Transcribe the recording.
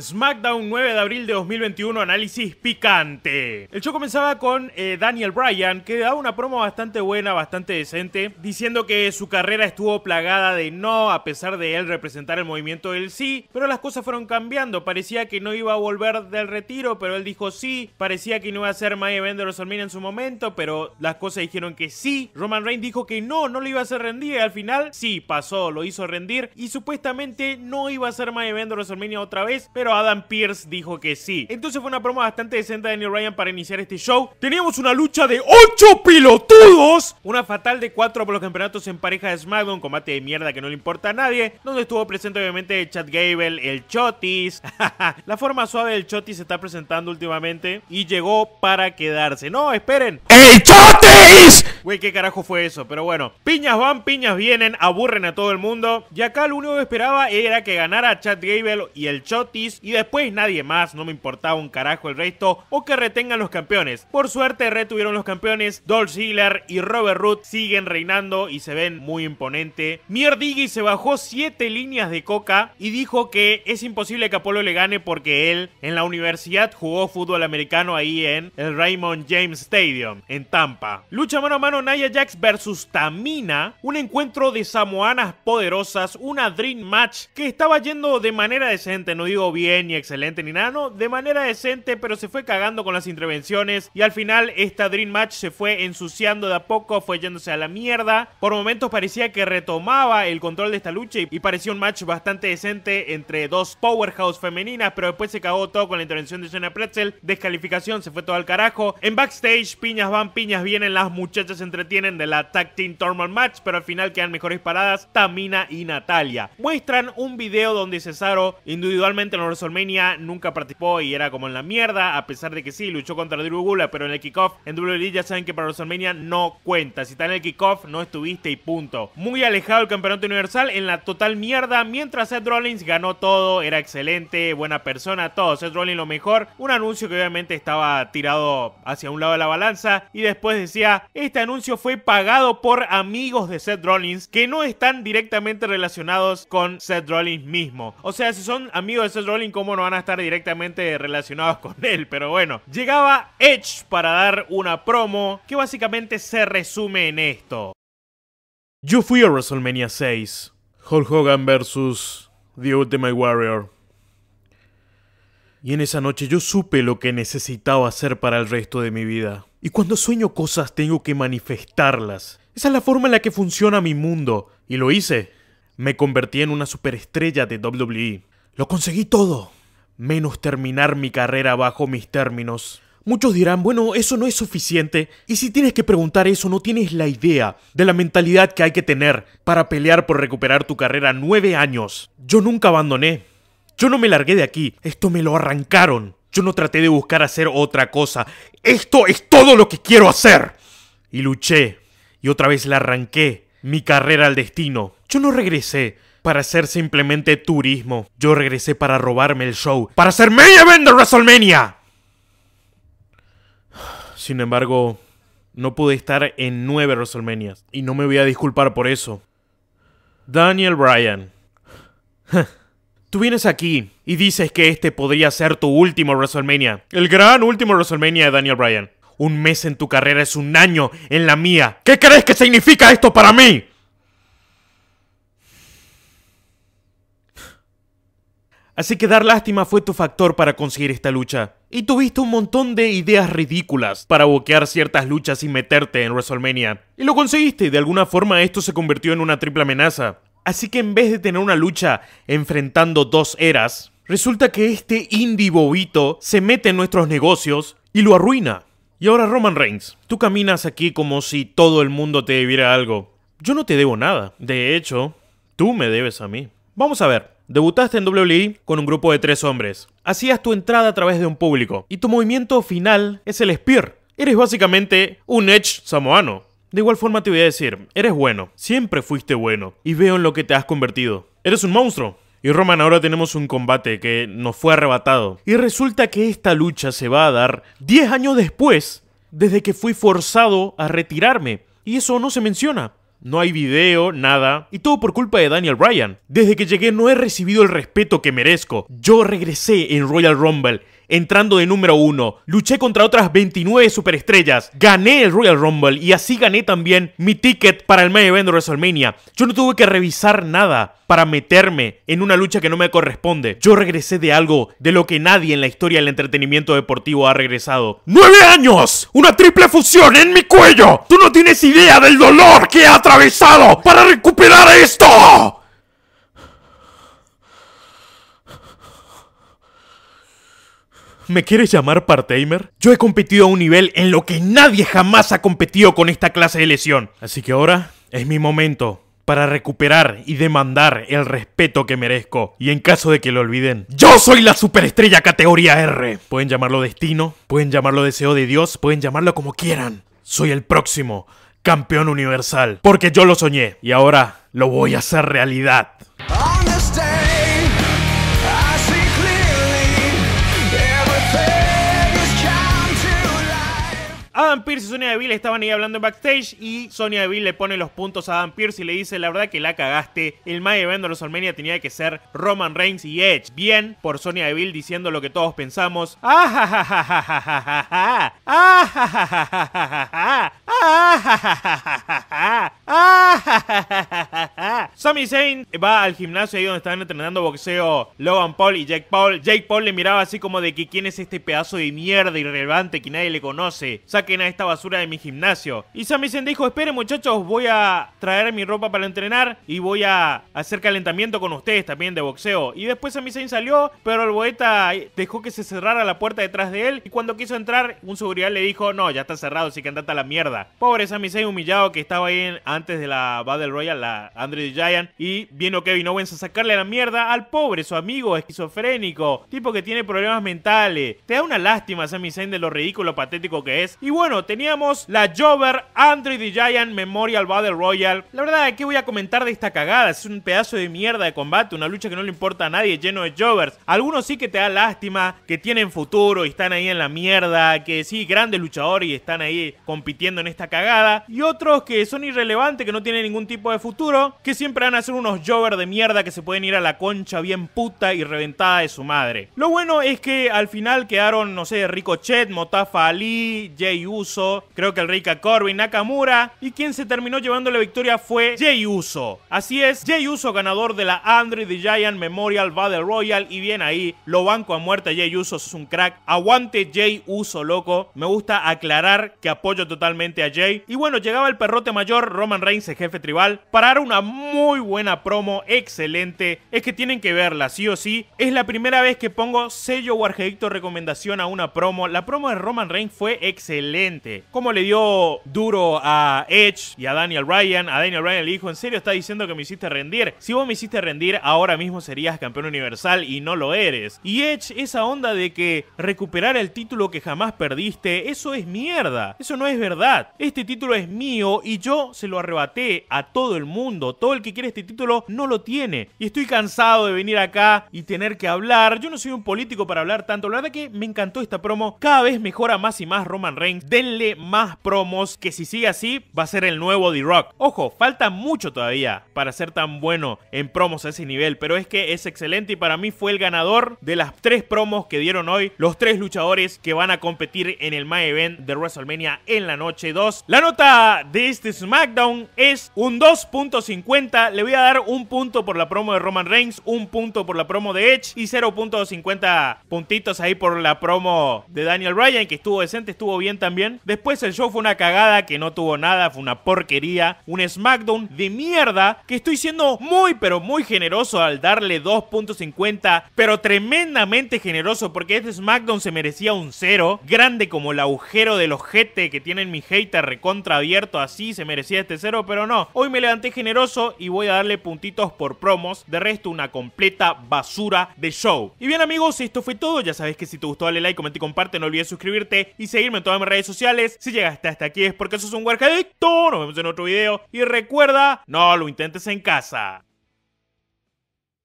SmackDown 9 de abril de 2021, análisis picante. El show comenzaba con eh, Daniel Bryan, que daba una promo bastante buena, bastante decente, diciendo que su carrera estuvo plagada de no, a pesar de él representar el movimiento del sí, pero las cosas fueron cambiando. Parecía que no iba a volver del retiro, pero él dijo sí. Parecía que no iba a ser Maya vender o en su momento, pero las cosas dijeron que sí. Roman Reigns dijo que no, no lo iba a hacer rendir, y al final sí, pasó, lo hizo rendir, y supuestamente no iba a ser Maya los o otra vez, pero Adam Pierce dijo que sí. Entonces fue una promo bastante decente de Neil Ryan para iniciar este show. Teníamos una lucha de 8 pilotudos, una fatal de 4 por los campeonatos en pareja de SmackDown, combate de mierda que no le importa a nadie, donde estuvo presente obviamente Chad Gable, el Chotis. la forma suave del Chotis se está presentando últimamente y llegó para quedarse. No, esperen. ¡El Chotis! Güey, ¿qué carajo fue eso? Pero bueno, piñas van, piñas vienen, aburren a todo el mundo. Y acá lo único que esperaba era que ganara Chad Gable y el Chotis y después nadie más, no me importaba un carajo el resto, o que retengan los campeones. Por suerte retuvieron los campeones, Dolph Ziggler y Robert Root siguen reinando y se ven muy imponente. Mierdigi se bajó 7 líneas de coca y dijo que es imposible que Apolo le gane porque él en la universidad jugó fútbol americano ahí en el Raymond James Stadium, en Tampa. Lucha mano a mano Nia Jax versus Tamina, un encuentro de samoanas poderosas, una Dream Match que estaba yendo de manera decente, no digo bien ni excelente ni nada, no, de manera decente, pero se fue cagando con las intervenciones y al final esta Dream Match se fue ensuciando de a poco, fue yéndose a la mierda. Por momentos parecía que retomaba el control de esta lucha y parecía un match bastante decente entre dos powerhouse femeninas, pero después se cagó todo con la intervención de Jenna Pretzel, descalificación, se fue todo al carajo. En backstage, piñas van, piñas vienen, las muchachas se entretienen de la Tag Team Tournament Match, pero al final quedan mejores paradas Tamina y Natalia. Muestran un video donde Cesaro individualmente nos WrestleMania nunca participó y era como en la mierda, a pesar de que sí, luchó contra Drew Gula, pero en el kickoff en WWE ya saben que para WrestleMania no cuenta. Si está en el kickoff, no estuviste y punto. Muy alejado el campeonato universal en la total mierda, mientras Seth Rollins ganó todo, era excelente, buena persona, todo. Seth Rollins lo mejor. Un anuncio que obviamente estaba tirado hacia un lado de la balanza y después decía, este anuncio fue pagado por amigos de Seth Rollins que no están directamente relacionados con Seth Rollins mismo. O sea, si son amigos de Seth Rollins, no van a estar directamente relacionados con él. Pero bueno, llegaba Edge para dar una promo que básicamente se resume en esto. Yo fui a WrestleMania 6. Hulk Hogan versus The Ultimate Warrior. Y en esa noche yo supe lo que necesitaba hacer para el resto de mi vida. Y cuando sueño cosas tengo que manifestarlas. Esa es la forma en la que funciona mi mundo. Y lo hice. Me convertí en una superestrella de WWE. Lo conseguí todo, menos terminar mi carrera bajo mis términos. Muchos dirán, bueno, eso no es suficiente. Y si tienes que preguntar eso, no tienes la idea de la mentalidad que hay que tener para pelear por recuperar tu carrera nueve años. Yo nunca abandoné. Yo no me largué de aquí. Esto me lo arrancaron. Yo no traté de buscar hacer otra cosa. Esto es todo lo que quiero hacer. Y luché. Y otra vez la arranqué. Mi carrera al destino. Yo no regresé para hacer simplemente turismo. Yo regresé para robarme el show, para SER Main Event de WrestleMania. Sin embargo, no pude estar en nueve WrestleManias y no me voy a disculpar por eso. Daniel Bryan. Tú vienes aquí y dices que este podría ser tu último WrestleMania. El gran último WrestleMania de Daniel Bryan. Un mes en tu carrera es un año en la mía. ¿Qué crees que significa esto para mí? Así que dar lástima fue tu factor para conseguir esta lucha. Y tuviste un montón de ideas ridículas para boquear ciertas luchas y meterte en WrestleMania. Y lo conseguiste, de alguna forma esto se convirtió en una triple amenaza. Así que en vez de tener una lucha enfrentando dos eras, resulta que este indie bobito se mete en nuestros negocios y lo arruina. Y ahora Roman Reigns, tú caminas aquí como si todo el mundo te debiera algo. Yo no te debo nada. De hecho, tú me debes a mí. Vamos a ver. Debutaste en WWE con un grupo de tres hombres. Hacías tu entrada a través de un público. Y tu movimiento final es el Spear. Eres básicamente un Edge samoano. De igual forma te voy a decir, eres bueno, siempre fuiste bueno, y veo en lo que te has convertido. Eres un monstruo. Y Roman, ahora tenemos un combate que nos fue arrebatado. Y resulta que esta lucha se va a dar 10 años después, desde que fui forzado a retirarme. Y eso no se menciona no hay video, nada. Y todo por culpa de Daniel Bryan. Desde que llegué no he recibido el respeto que merezco. Yo regresé en Royal Rumble entrando de número uno. Luché contra otras 29 superestrellas. Gané el Royal Rumble y así gané también mi ticket para el main event de WrestleMania. Yo no tuve que revisar nada para meterme en una lucha que no me corresponde. Yo regresé de algo de lo que nadie en la historia del entretenimiento deportivo ha regresado. ¡Nueve años! ¡Una triple fusión en mi cuello! ¡Tú no tienes idea del dolor que he atravesado para recuperar esto! ¿Me quieres llamar part Yo he competido a un nivel en lo que nadie jamás ha competido con esta clase de lesión. Así que ahora es mi momento para recuperar y demandar el respeto que merezco. Y en caso de que lo olviden, yo soy la superestrella categoría R. Pueden llamarlo destino, pueden llamarlo deseo de Dios, pueden llamarlo como quieran. Soy el próximo campeón universal, porque yo lo soñé y ahora lo voy a hacer realidad. Adam Pierce y Sonia Deville estaban ahí hablando en backstage y Sonia Deville le pone los puntos a Adam Pierce y le dice, la verdad que la cagaste, el main event de WrestleMania tenía que ser Roman Reigns y Edge. Bien por Sonia Deville diciendo lo que todos pensamos. ¡Ah, Sami Zayn va al gimnasio ahí donde estaban entrenando boxeo Logan Paul y Jake Paul. Jake Paul le miraba así como de que quién es este pedazo de mierda irrelevante que nadie le conoce. Saquen a esta basura de mi gimnasio. Y Sammy Zayn dijo, espere muchachos, voy a traer mi ropa para entrenar y voy a hacer calentamiento con ustedes también de boxeo. Y después Sammy Zayn salió, pero el boeta dejó que se cerrara la puerta detrás de él. Y cuando quiso entrar, un seguridad le dijo, no, ya está cerrado, así que andate a la mierda. Pobre Sammy Zayn humillado que estaba ahí antes de la Battle Royale, la Andrew y vino Kevin Owens a sacarle la mierda al pobre, su amigo esquizofrénico, tipo que tiene problemas mentales. Te da una lástima Sami Zayn de lo ridículo, patético que es. Y bueno, teníamos la Jover Andre the Giant Memorial Battle Royal. La verdad, ¿qué voy a comentar de esta cagada? Es un pedazo de mierda de combate, una lucha que no le importa a nadie, lleno de Jovers. Algunos sí que te da lástima, que tienen futuro y están ahí en la mierda, que sí, grandes luchadores y están ahí compitiendo en esta cagada. Y otros que son irrelevantes, que no tienen ningún tipo de futuro, que siempre van a ser unos jovers de mierda que se pueden ir a la concha bien puta y reventada de su madre. Lo bueno es que al final quedaron, no sé, Ricochet, Motafa Ali, Jay Uso, creo que el Rica Corbin, Nakamura, y quien se terminó llevando la victoria fue Jay Uso. Así es, Jay Uso ganador de la Andre the Giant Memorial Battle Royal, y bien ahí, lo banco a muerte Jay Uso, es un crack. Aguante Jay Uso, loco. Me gusta aclarar que apoyo totalmente a Jay. Y bueno, llegaba el perrote mayor, Roman Reigns, el jefe tribal, para dar una muy muy buena promo, excelente, es que tienen que verla, sí o sí. Es la primera vez que pongo sello o arjedicto recomendación a una promo. La promo de Roman Reigns fue excelente. Como le dio duro a Edge y a Daniel Ryan, A Daniel Ryan le dijo, en serio está diciendo que me hiciste rendir. Si vos me hiciste rendir, ahora mismo serías campeón universal y no lo eres. Y Edge, esa onda de que recuperar el título que jamás perdiste, eso es mierda. Eso no es verdad. Este título es mío y yo se lo arrebaté a todo el mundo. Todo el que este título no lo tiene. Y estoy cansado de venir acá y tener que hablar. Yo no soy un político para hablar tanto. La verdad que me encantó esta promo. Cada vez mejora más y más Roman Reigns. Denle más promos que si sigue así va a ser el nuevo The rock Ojo, falta mucho todavía para ser tan bueno en promos a ese nivel. Pero es que es excelente y para mí fue el ganador de las tres promos que dieron hoy. Los tres luchadores que van a competir en el My Event de WrestleMania en la noche 2. La nota de este SmackDown es un 2.50 le voy a dar un punto por la promo de Roman Reigns, un punto por la promo de Edge y 0.50 puntitos ahí por la promo de Daniel Bryan, que estuvo decente, estuvo bien también. Después el show fue una cagada que no tuvo nada, fue una porquería, un SmackDown de mierda, que estoy siendo muy pero muy generoso al darle 2.50, pero tremendamente generoso porque este SmackDown se merecía un cero grande como el agujero del ojete que tienen mi hater recontra abierto, así se merecía este cero pero no. Hoy me levanté generoso y voy a darle puntitos por promos. De resto, una completa basura de show. Y bien amigos, esto fue todo. Ya sabes que si te gustó dale like, comenta y comparte. No olvides suscribirte y seguirme en todas mis redes sociales. Si llegaste hasta aquí es porque sos un adicto. Nos vemos en otro video. Y recuerda, no lo intentes en casa.